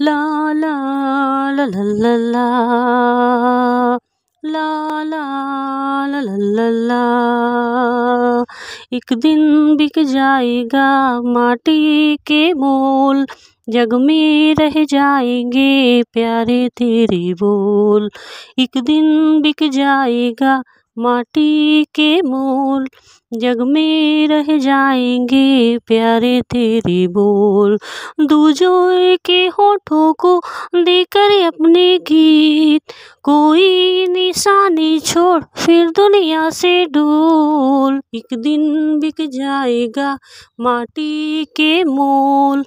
ला ला ला ला ला ला एक दिन बिक जाएगा माटी के मोल जग में रह जाएंगे प्यारे तेरे बोल एक दिन बिक जाएगा माटी के मोल जग में रह जाएंगे प्यारे तेरे बोल दूजों के होठों को देकर अपने गीत कोई निशानी छोड़ फिर दुनिया से डोल एक दिन बिक जाएगा माटी के मोल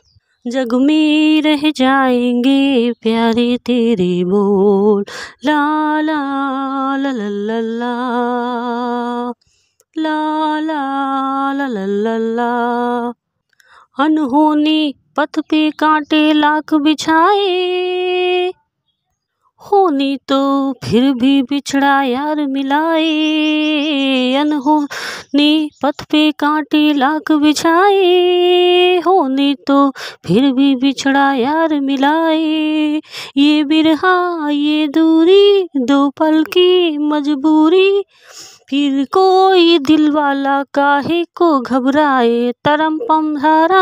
जग में रह जाएंगे प्यारे तेरे बोल ला ला ला ला ला ला ला ला ला ला ला ला अनहोनी पथ पे कांटे लाख बिछाए होनी तो फिर भी बिछड़ा यार मिलाए अनहोनी पथ पे कांटे लाख बिछाए होनी तो फिर भी बिछड़ा यार मिलाए ये बिरहा ये दूरी दो पल की मजबूरी फिर कोई दिल वाला काहे को घबराए तरम पम धारा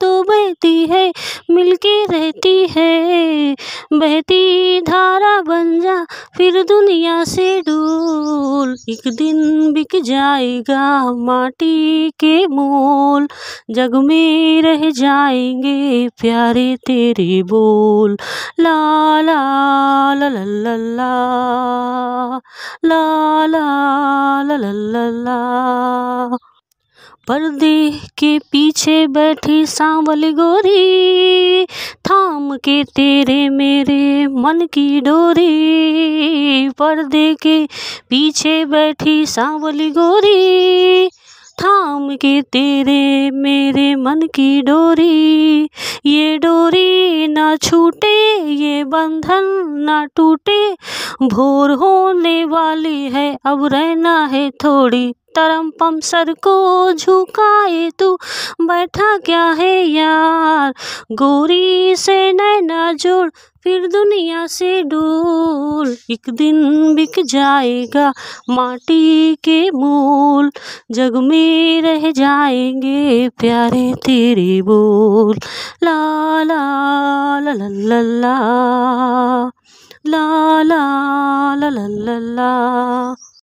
तो बहती है मिलके रहती है बहती धारा बन जा फिर दुनिया से डूल एक दिन बिक जाएगा माटी के मोल जग में रह जाएंगे प्यारे तेरे बोल ला ला ला ला ला ला ला ला ला ला ला पर्दे के पीछे बैठी सांवली गोरी के तेरे मेरे मन की डोरी पर्दे के पीछे बैठी सांवली गोरी थाम के तेरे मेरे मन की डोरी ये डोरी ना छूटे ये बंधन ना टूटे भोर होने वाली है अब रहना है थोड़ी तरम सर को झुकाए तू बैठा क्या है यार गोरी से नैना जोड़ फिर दुनिया से डोल एक दिन बिक जाएगा माटी के मोल जग में रह जाएंगे प्यारे तेरे बोल ला ला ला ला ला ला ला ला ला ला ला